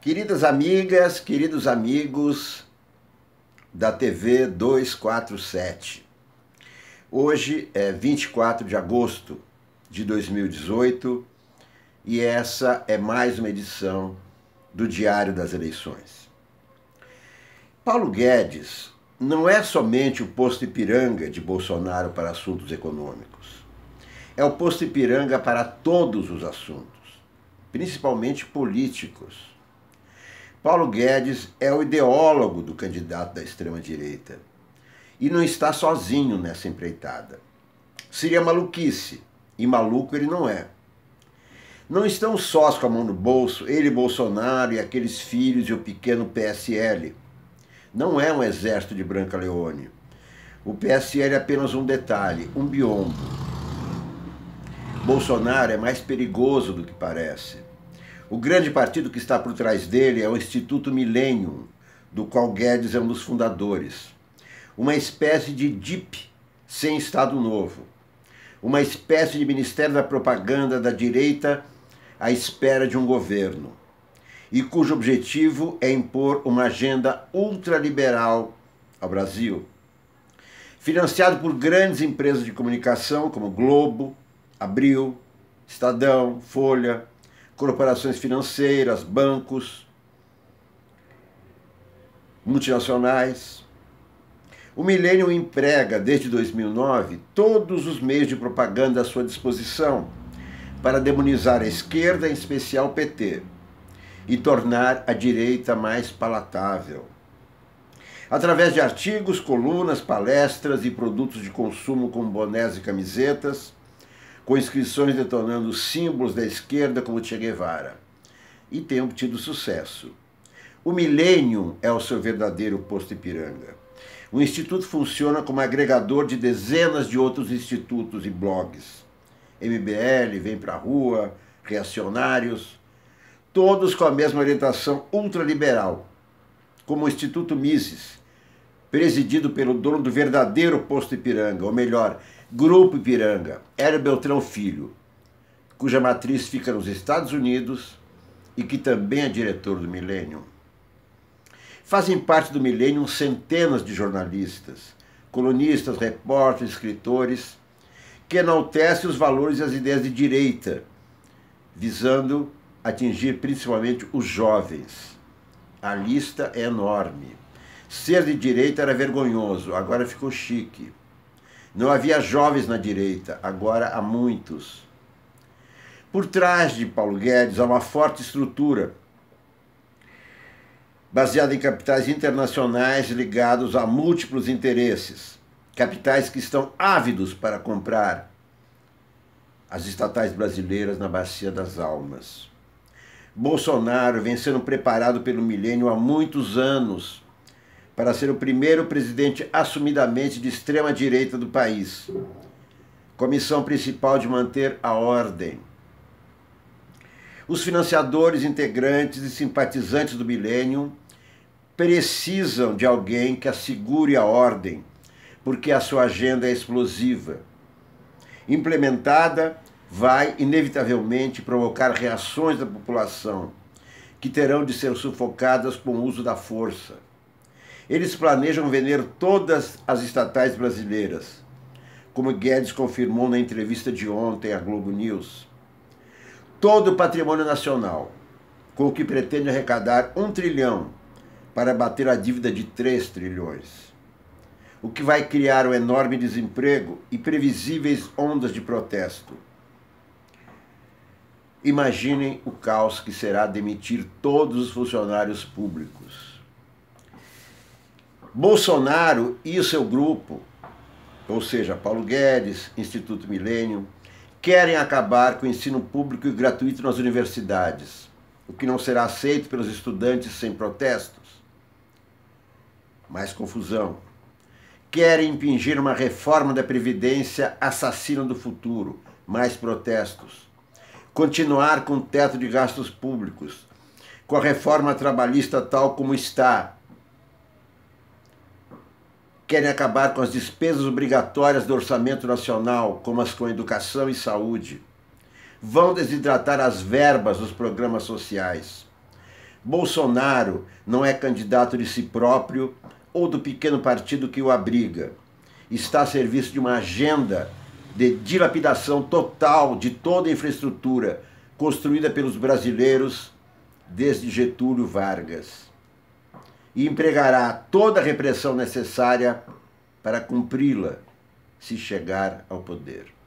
Queridas amigas, queridos amigos da TV 247, hoje é 24 de agosto de 2018 e essa é mais uma edição do Diário das Eleições. Paulo Guedes não é somente o posto Ipiranga de Bolsonaro para assuntos econômicos, é o posto Ipiranga para todos os assuntos, principalmente políticos Paulo Guedes é o ideólogo do candidato da extrema-direita e não está sozinho nessa empreitada. Seria maluquice, e maluco ele não é. Não estão sós com a mão no bolso, ele, Bolsonaro e aqueles filhos e o pequeno PSL. Não é um exército de Branca Leone. O PSL é apenas um detalhe, um biombo. Bolsonaro é mais perigoso do que parece. O grande partido que está por trás dele é o Instituto Millennium, do qual Guedes é um dos fundadores. Uma espécie de DIP sem Estado Novo. Uma espécie de Ministério da Propaganda da direita à espera de um governo. E cujo objetivo é impor uma agenda ultraliberal ao Brasil. Financiado por grandes empresas de comunicação como Globo, Abril, Estadão, Folha, corporações financeiras, bancos, multinacionais. O Millennium emprega, desde 2009, todos os meios de propaganda à sua disposição para demonizar a esquerda, em especial o PT, e tornar a direita mais palatável. Através de artigos, colunas, palestras e produtos de consumo como bonés e camisetas, com inscrições detonando símbolos da esquerda como Che Guevara, e tem obtido sucesso. O Millennium é o seu verdadeiro posto Ipiranga. O Instituto funciona como agregador de dezenas de outros institutos e blogs. MBL, Vem Pra Rua, Reacionários, todos com a mesma orientação ultraliberal, como o Instituto Mises, presidido pelo dono do verdadeiro posto Ipiranga, ou melhor, Grupo Ipiranga, Hélio Beltrão Filho, cuja matriz fica nos Estados Unidos e que também é diretor do Millennium. Fazem parte do Millennium centenas de jornalistas, colunistas, repórteres, escritores, que enaltecem os valores e as ideias de direita, visando atingir principalmente os jovens. A lista é enorme. Ser de direita era vergonhoso, agora ficou chique. Não havia jovens na direita, agora há muitos. Por trás de Paulo Guedes há uma forte estrutura baseada em capitais internacionais ligados a múltiplos interesses, capitais que estão ávidos para comprar as estatais brasileiras na Bacia das Almas. Bolsonaro vem sendo preparado pelo milênio há muitos anos para ser o primeiro presidente assumidamente de extrema direita do país. Comissão principal de manter a ordem. Os financiadores, integrantes e simpatizantes do milênio precisam de alguém que assegure a ordem, porque a sua agenda é explosiva. Implementada, vai inevitavelmente provocar reações da população, que terão de ser sufocadas com o uso da força eles planejam vender todas as estatais brasileiras, como Guedes confirmou na entrevista de ontem à Globo News. Todo o patrimônio nacional, com o que pretende arrecadar um trilhão para bater a dívida de 3 trilhões. O que vai criar um enorme desemprego e previsíveis ondas de protesto. Imaginem o caos que será demitir todos os funcionários públicos. Bolsonaro e o seu grupo, ou seja, Paulo Guedes, Instituto Milênio, querem acabar com o ensino público e gratuito nas universidades, o que não será aceito pelos estudantes sem protestos. Mais confusão. Querem impingir uma reforma da Previdência assassina do futuro, mais protestos. Continuar com o teto de gastos públicos, com a reforma trabalhista tal como está, querem acabar com as despesas obrigatórias do orçamento nacional, como as com educação e saúde. Vão desidratar as verbas dos programas sociais. Bolsonaro não é candidato de si próprio ou do pequeno partido que o abriga. Está a serviço de uma agenda de dilapidação total de toda a infraestrutura construída pelos brasileiros desde Getúlio Vargas e empregará toda a repressão necessária para cumpri-la se chegar ao poder.